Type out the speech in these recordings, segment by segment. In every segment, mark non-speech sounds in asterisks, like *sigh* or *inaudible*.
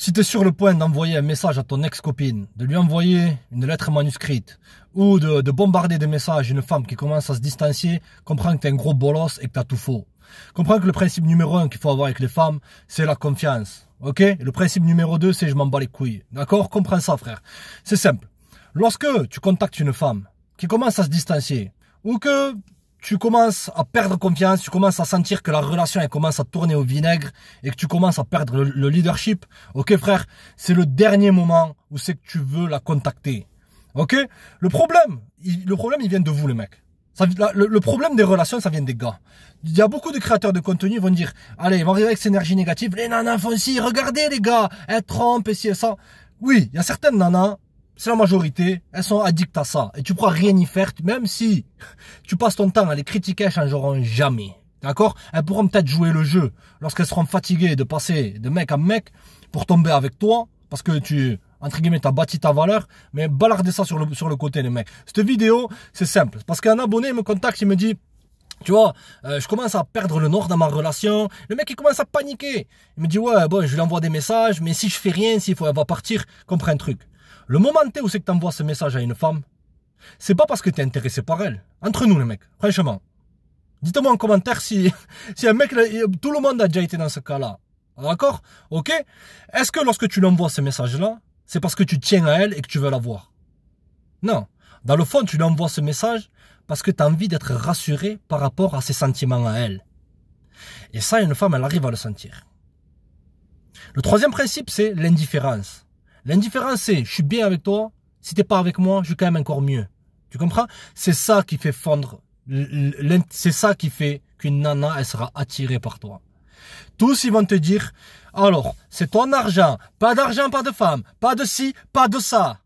Si tu es sur le point d'envoyer un message à ton ex-copine, de lui envoyer une lettre manuscrite, ou de, bombarder des messages une femme qui commence à se distancier, comprends que t'es un gros bolos et que as tout faux. Comprends que le principe numéro un qu'il faut avoir avec les femmes, c'est la confiance. Ok Le principe numéro deux, c'est je m'en bats les couilles. D'accord Comprends ça, frère. C'est simple. Lorsque tu contactes une femme qui commence à se distancier, ou que tu commences à perdre confiance, tu commences à sentir que la relation elle commence à tourner au vinaigre et que tu commences à perdre le, leadership, ok frère, c'est le dernier moment où c'est que tu veux la contacter, ok Le problème, le problème il vient de vous les mecs. le, problème des relations, ça vient des gars. Il y a beaucoup de créateurs de contenu qui vont dire, allez, ils vont arriver avec ces énergie négative, les nanas font ci, regardez les gars, elles trompent et ci et ça. Oui, il y a certaines nanas, c'est la majorité, elles sont addictes à ça. Et tu pourras rien y faire, même si tu passes ton temps à les critiquer, elles changeront jamais. D'accord Elles pourront peut-être jouer le jeu lorsqu'elles seront fatiguées de passer de mec à mec pour tomber avec toi, parce que tu, entre guillemets, t'as bâti ta valeur, mais balardez ça sur le, sur le côté, les mecs. Cette vidéo, c'est simple. Parce qu'un abonné me contacte, il me dit, tu vois, euh, je commence à perdre le nord dans ma relation. Le mec, il commence à paniquer. Il me dit, ouais, bon, je lui envoie des messages, mais si je fais rien, s'il faut, elle va partir, comprends un truc. Le moment où c'est que tu envoies ce message à une femme, c'est pas parce que tu es intéressé par elle. Entre nous, les mecs, franchement. Dites-moi en commentaire si, *laughs* si un mec, tout le monde a déjà été dans ce cas-là. D'accord Ok Est-ce que lorsque tu l'envoies ce message-là, c'est parce que tu tiens à elle et que tu veux la voir Non. Dans le fond, tu lui envoies ce message parce que tu as envie d'être rassuré par rapport à ses sentiments à elle. Et ça, une femme, elle arrive à le sentir. Le troisième principe, c'est l'indifférence. L'indifférence, c'est je suis bien avec toi, si t'es pas avec moi, je suis quand même encore mieux. Tu comprends C'est ça qui fait fondre, c'est ça qui fait qu'une nana, elle sera attirée par toi. Tous, ils vont te dire, alors, c'est ton argent, pas d'argent, pas de femme, pas de ci, pas de ça.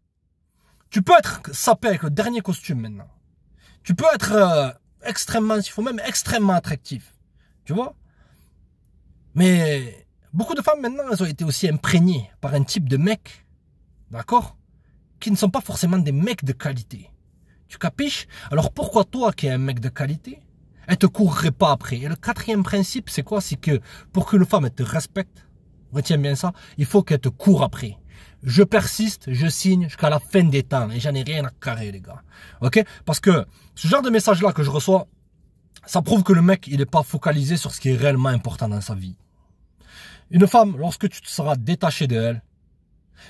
Tu peux être sapé avec le dernier costume maintenant. Tu peux être euh, extrêmement, il faut même extrêmement attractif. Tu vois Mais beaucoup de femmes maintenant, elles ont été aussi imprégnées par un type de mec D'accord Qui ne sont pas forcément des mecs de qualité. Tu capiches Alors pourquoi toi qui es un mec de qualité, elle te courrait pas après Et le quatrième principe, c'est quoi C'est que pour que le femme te respecte, retiens bien ça, il faut qu'elle te court après. Je persiste, je signe jusqu'à la fin des temps et j'en ai rien à carrer les gars. OK Parce que ce genre de message là que je reçois, ça prouve que le mec, il n'est pas focalisé sur ce qui est réellement important dans sa vie. Une femme, lorsque tu te seras détaché de elle,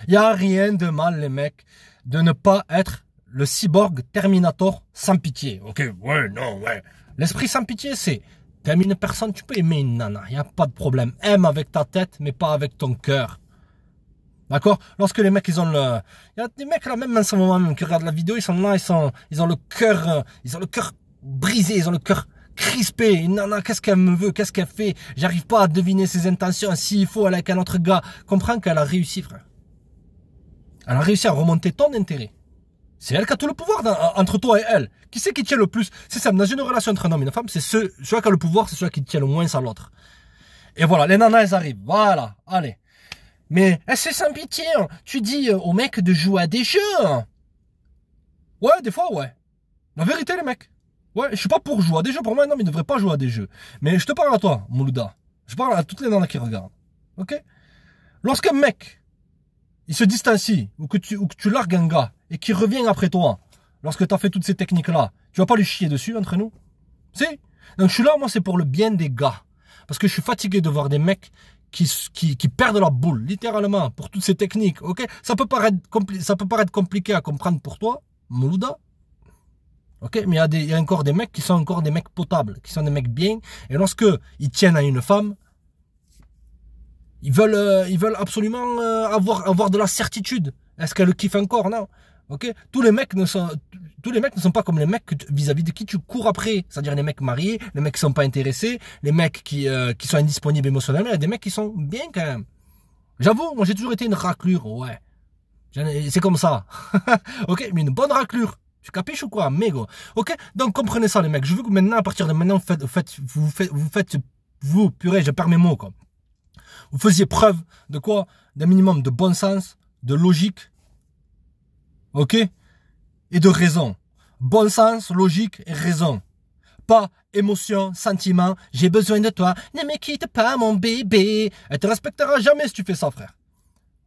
il n'y a rien de mal, les mecs, de ne pas être le cyborg Terminator sans pitié. Ok, ouais, non, ouais. L'esprit sans pitié, c'est t'aimes une personne, tu peux aimer une nana, il n'y a pas de problème. Aime avec ta tête, mais pas avec ton cœur. D'accord Lorsque les mecs, ils ont le... Il y a des mecs là, même en ce moment même, qui regardent la vidéo, ils sont là, ils, sont... ils ont le cœur... Euh, ils ont le cœur brisé, ils ont le cœur crispé. Une nana, qu'est-ce qu'elle me veut Qu'est-ce qu'elle fait J'arrive pas à deviner ses intentions. S'il faut, elle est avec un autre gars. Comprends qu'elle a réussi, frère. Elle a réussi à remonter ton intérêt. C'est elle qui a tout le pouvoir entre toi et elle. Qui c'est qui tient le plus C'est ça, dans une relation entre un homme et une femme, c'est ce, celui qui a le pouvoir, c'est celui qui tient le moins à l'autre. Et voilà, les nanas, elles arrivent. Voilà, allez. Mais elle eh, sans pitié. Hein. Tu dis euh, aux mecs de jouer à des jeux. Hein. Ouais, des fois, ouais. La vérité, les mecs. Ouais, je suis pas pour jouer à des jeux. Pour moi, non, mais ne devrait pas jouer à des jeux. Mais je te parle à toi, Moulouda. Je parle à toutes les nanas qui regardent. Ok Lorsqu'un mec il se distancie ou que tu, ou que largues un gars et qu'il revient après toi lorsque tu as fait toutes ces techniques-là, tu vas pas lui chier dessus entre nous Si Donc je suis là, moi, c'est pour le bien des gars. Parce que je suis fatigué de voir des mecs qui, perdent la boule, littéralement, pour toutes ces techniques. Ok ça peut, paraître ça peut paraître compliqué à comprendre pour toi, Moulouda. Ok Mais il y, a des, y a encore des mecs qui sont encore des mecs potables, qui sont des mecs bien. Et lorsque ils tiennent à une femme, ils veulent, euh, ils veulent absolument euh, avoir, avoir de la certitude. Est-ce qu'elle kiffe encore Non. Ok Tous les mecs ne sont, tous les mecs ne sont pas comme les mecs vis-à-vis de qui tu cours après. C'est-à-dire les mecs mariés, les mecs qui sont pas intéressés, les mecs qui, euh, qui sont indisponibles émotionnellement, il y a des mecs qui sont bien quand même. J'avoue, moi j'ai toujours été une raclure, ouais. C'est comme ça. *laughs* ok Mais une bonne raclure. Tu capiches ou quoi Mégo. Ok Donc comprenez ça les mecs. Je veux que maintenant, à partir de maintenant, vous faites, vous faites, vous faites, vous, faites, vous purée, je perds mes mots quoi. Vous faisiez preuve de quoi D'un minimum de bon sens, de logique, ok Et de raison. Bon sens, logique et raison. Pas émotion, sentiment, j'ai besoin de toi, ne me quitte pas mon bébé. Elle te respectera jamais si tu fais ça, frère.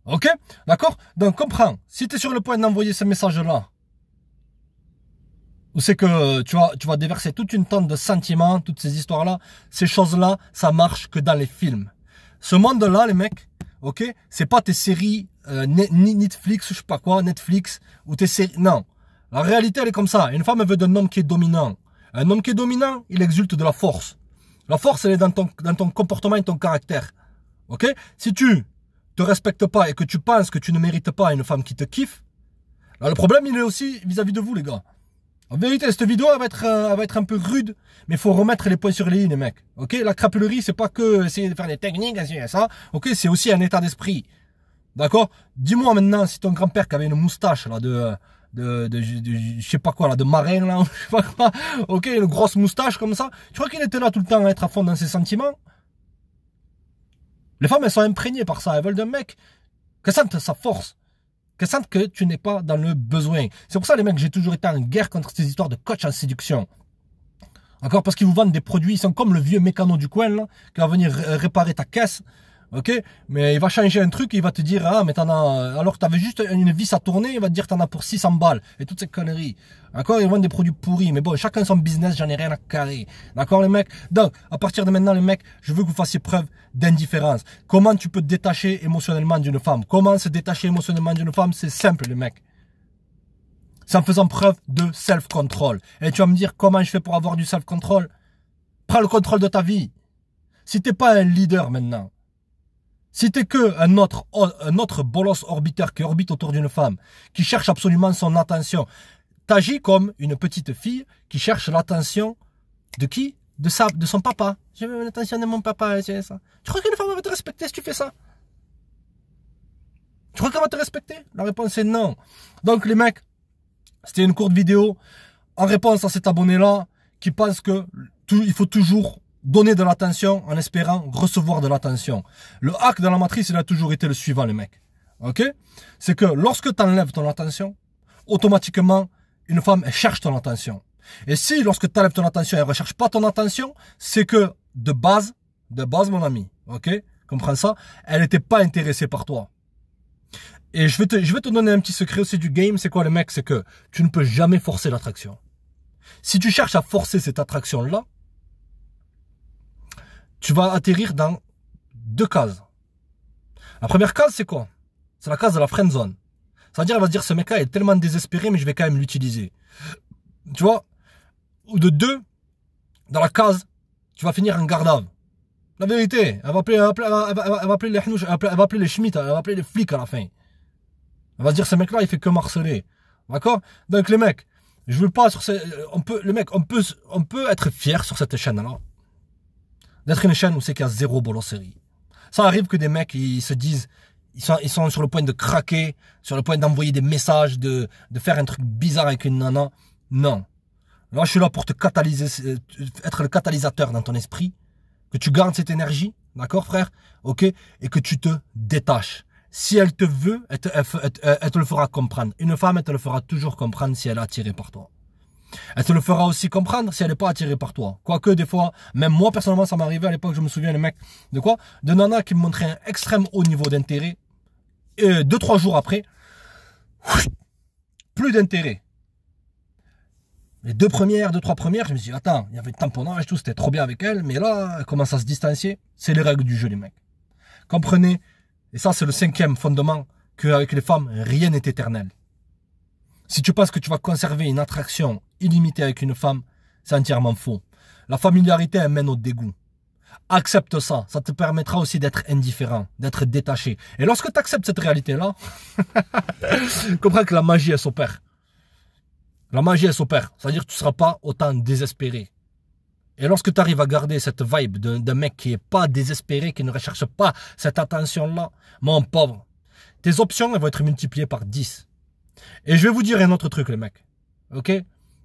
Ok D'accord Donc comprends, si tu es sur le point d'envoyer ce message-là, ou c'est que euh, tu vas, tu vas déverser toute une tonne de sentiments, toutes ces histoires-là, ces choses-là, ça marche que dans les films. Ce monde-là, les mecs, ok, c'est pas tes séries euh, Netflix, je sais pas quoi, Netflix, ou tes séries. Non. La réalité, elle est comme ça. Une femme, elle veut d'un homme qui est dominant. Un homme qui est dominant, il exulte de la force. La force, elle est dans ton, dans ton comportement et ton caractère. Ok Si tu te respectes pas et que tu penses que tu ne mérites pas une femme qui te kiffe, le problème, il est aussi vis à -vis de vous, les gars. En vérité, cette vidéo elle va être, euh, va être un peu rude, mais faut remettre les points sur les lignes, mec. mecs. Ok, la crapulerie, c'est pas que essayer de faire des techniques, essayer ça. Ok, c'est aussi un état d'esprit. D'accord Dis-moi maintenant si ton grand-père qui avait une moustache là de de, je sais pas quoi là, de marin là, *laughs* je sais pas ok, une grosse moustache comme ça. Tu crois qu'il était là tout le temps à être à fond dans ses sentiments Les femmes elles sont imprégnées par ça, elles veulent d'un mec. qui sentent sa force que sentent que tu n'es pas dans le besoin. C'est pour ça, les mecs, j'ai toujours été en guerre contre ces histoires de coach en séduction. Encore parce qu'ils vous vendent des produits, ils sont comme le vieux mécano du coin, là, qui va venir réparer ta caisse, Ok Mais il va changer un truc, il va te dire, ah, mais t'en alors que t'avais juste une vis à tourner, il va te dire t'en as pour 600 balles. Et toutes ces conneries. D'accord Ils vendent des produits pourris. Mais bon, chacun son business, j'en ai rien à carrer. D'accord, les mecs Donc, à partir de maintenant, les mecs, je veux que vous fassiez preuve d'indifférence. Comment tu peux te détacher émotionnellement d'une femme Comment se détacher émotionnellement d'une femme C'est simple, les mecs. C'est en faisant preuve de self-control. Et tu vas me dire, comment je fais pour avoir du self-control Prends le contrôle de ta vie. Si t'es pas un leader maintenant, si t'es que un autre, un bolos orbitaire qui orbite autour d'une femme, qui cherche absolument son attention, t'agis comme une petite fille qui cherche l'attention de qui de, sa, de son papa. J'ai l'attention de mon papa, hein, ça. Tu crois qu'une femme va te respecter si tu fais ça Tu crois qu'elle va te respecter La réponse est non. Donc les mecs, c'était une courte vidéo en réponse à cet abonné-là qui pense que tout, il faut toujours donner de l'attention en espérant recevoir de l'attention. Le hack de la matrice, il a toujours été le suivant, les mecs. Ok C'est que lorsque tu enlèves ton attention, automatiquement, une femme cherche ton attention. Et si lorsque tu enlèves ton attention, elle recherche pas ton attention, c'est que de base, de base, mon ami, ok Comprends ça Elle n'était pas intéressée par toi. Et je vais, te, je vais te donner un petit secret aussi du game, c'est quoi les mecs C'est que tu ne peux jamais forcer l'attraction. Si tu cherches à forcer cette attraction-là, tu vas atterrir dans deux cases. La première case, c'est quoi C'est la case de la friend zone. C'est-à-dire, elle va dire, ce mec-là est tellement désespéré, mais je vais quand même l'utiliser. Tu vois Ou de deux, dans la case, tu vas finir en garde-ave La vérité, elle va appeler, elle va, appeler les chnouches, elle va appeler les elle va appeler les flics à la fin. Elle va dire, ce mec-là, il fait que marceler. D'accord Donc, les mecs, je veux pas sur ce, on peut, les mecs, on peut, on peut être fier sur cette chaîne-là. D'être une chaîne où c'est qu'il y a zéro bol Ça arrive que des mecs, ils se disent, ils sont, ils sont sur le point de craquer, sur le point d'envoyer des messages, de, de faire un truc bizarre avec une nana. Non. Moi, je suis là pour te catalyser, euh, être le catalyseur dans ton esprit, que tu gardes cette énergie, d'accord, frère, ok, et que tu te détaches. Si elle te veut, elle te, elle, elle, elle te le fera comprendre. Une femme, elle te le fera toujours comprendre si elle est attirée par toi. Elle te le fera aussi comprendre si elle n'est pas attirée par toi. Quoique des fois, même moi personnellement, ça m'est arrivé à l'époque, je me souviens, les mecs, de quoi De nana qui me montrait un extrême haut niveau d'intérêt. Et deux, trois jours après, plus d'intérêt. Les deux premières, deux, trois premières, je me suis dit, attends, il y avait le tamponnage, tout, c'était trop bien avec elle, mais là, elle commence à se distancier. C'est les règles du jeu, les mecs. Comprenez, et ça, c'est le cinquième fondement, qu'avec les femmes, rien n'est éternel. Si tu penses que tu vas conserver une attraction illimité avec une femme, c'est entièrement faux. La familiarité, elle mène au dégoût. Accepte ça, ça te permettra aussi d'être indifférent, d'être détaché. Et lorsque tu acceptes cette réalité-là, *laughs* comprends que la magie, elle s'opère. La magie, elle s'opère. C'est-à-dire que tu ne seras pas autant désespéré. Et lorsque tu arrives à garder cette vibe d'un mec qui n'est pas désespéré, qui ne recherche pas cette attention-là, mon pauvre, tes options elles vont être multipliées par 10. Et je vais vous dire un autre truc, les mecs. OK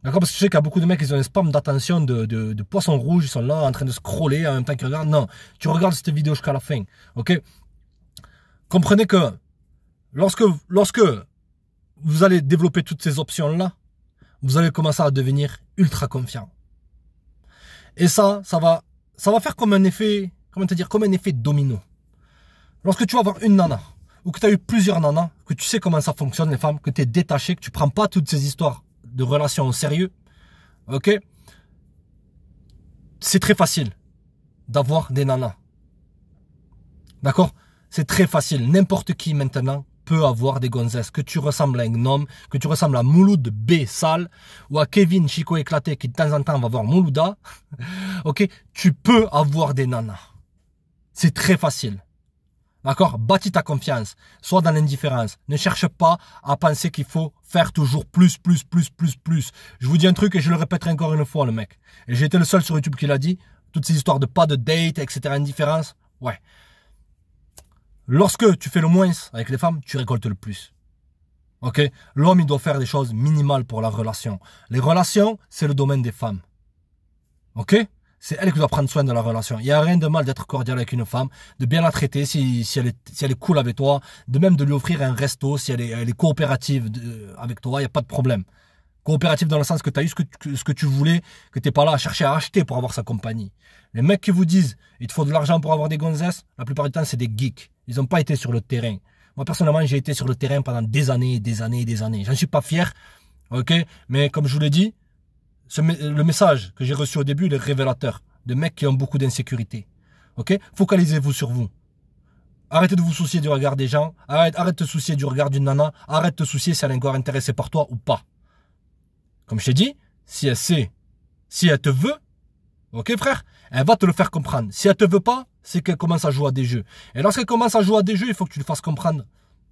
D'accord Parce que je sais qu'il y a beaucoup de mecs, ils ont un spam d'attention de, de, de poissons rouges, ils sont là en train de scroller en même temps qu'ils regardent. Non, tu regardes cette vidéo jusqu'à la fin. Ok Comprenez que lorsque, lorsque vous allez développer toutes ces options-là, vous allez commencer à devenir ultra confiant. Et ça, ça va, ça va faire comme un effet, comment te dire, comme un effet domino. Lorsque tu vas avoir une nana, ou que tu as eu plusieurs nanas, que tu sais comment ça fonctionne les femmes, que tu es détaché, que tu prends pas toutes ces histoires de relation sérieux, ok C'est très facile d'avoir des nanas. D'accord C'est très facile. N'importe qui maintenant peut avoir des gonzesses. Que tu ressembles à un gnome, que tu ressembles à Mouloud B sale ou à Kevin Chico éclaté qui de temps en temps va voir Moulouda, *laughs* ok Tu peux avoir des nanas. C'est très facile. D'accord Bâtis ta confiance. Sois dans l'indifférence. Ne cherche pas à penser qu'il faut faire toujours plus, plus, plus, plus, plus. Je vous dis un truc et je le répéterai encore une fois, le mec. Et j'ai été le seul sur YouTube qui l'a dit. Toutes ces histoires de pas de date, etc. Indifférence. Ouais. Lorsque tu fais le moins avec les femmes, tu récoltes le plus. Ok L'homme, il doit faire des choses minimales pour la relation. Les relations, c'est le domaine des femmes. Ok c'est elle qui doit prendre soin de la relation. Il n'y a rien de mal d'être cordial avec une femme, de bien la traiter si, elle, est, si elle est cool avec toi, de même de lui offrir un resto si elle est, coopérative euh, avec toi, il n'y a pas de problème. Coopérative dans le sens que tu as eu ce que, ce que tu voulais, que tu n'es pas là à chercher à acheter pour avoir sa compagnie. Les mecs qui vous disent il te faut de l'argent pour avoir des gonzesses, la plupart du temps c'est des geeks. Ils n'ont pas été sur le terrain. Moi personnellement j'ai été sur le terrain pendant des années, des années, et des années. J'en suis pas fier, ok Mais comme je vous l'ai dit, le message que j'ai reçu au début, il est révélateur. De mecs qui ont beaucoup d'insécurité. Ok Focalisez-vous sur vous. Arrêtez de vous soucier du regard des gens. Arrête, de te soucier du regard d'une nana. Arrête de te soucier si elle est encore intéressée par toi ou pas. Comme je t'ai dit, si elle sait, si elle te veut, ok frère, elle va te le faire comprendre. Si elle te veut pas, c'est qu'elle commence à jouer à des jeux. Et lorsqu'elle commence à jouer à des jeux, il faut que tu le fasses comprendre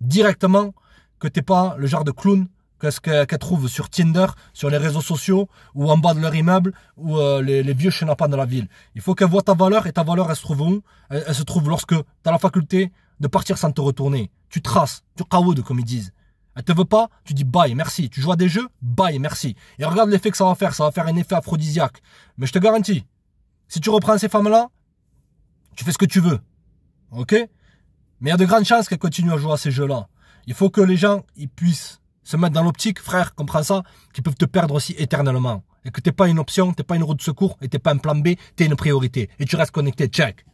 directement que t'es pas le genre de clown qu'est-ce qu'elles trouvent sur Tinder, sur les réseaux sociaux, ou en bas de leur immeuble, ou euh, les, vieux chenapans de la ville. Il faut qu'elle voient ta valeur, et ta valeur, elle se trouve où elle, se trouve lorsque tu as la faculté de partir sans te retourner. Tu traces, tu kawood, comme ils disent. Elle te veut pas, tu dis bye, merci. Tu joues à des jeux, bye, merci. Et regarde l'effet que ça va faire, ça va faire un effet aphrodisiaque. Mais je te garantis, si tu reprends ces femmes-là, tu fais ce que tu veux. Ok Mais il y a de grandes chances qu'elles continuent à jouer à ces jeux-là. Il faut que les gens, ils puissent se mettre dans l'optique, frère, comprends ça, qu'ils peuvent te perdre aussi éternellement. Et que t'es pas une option, t'es pas une route de secours, et t'es pas un plan B, t'es une priorité. Et tu restes connecté, check.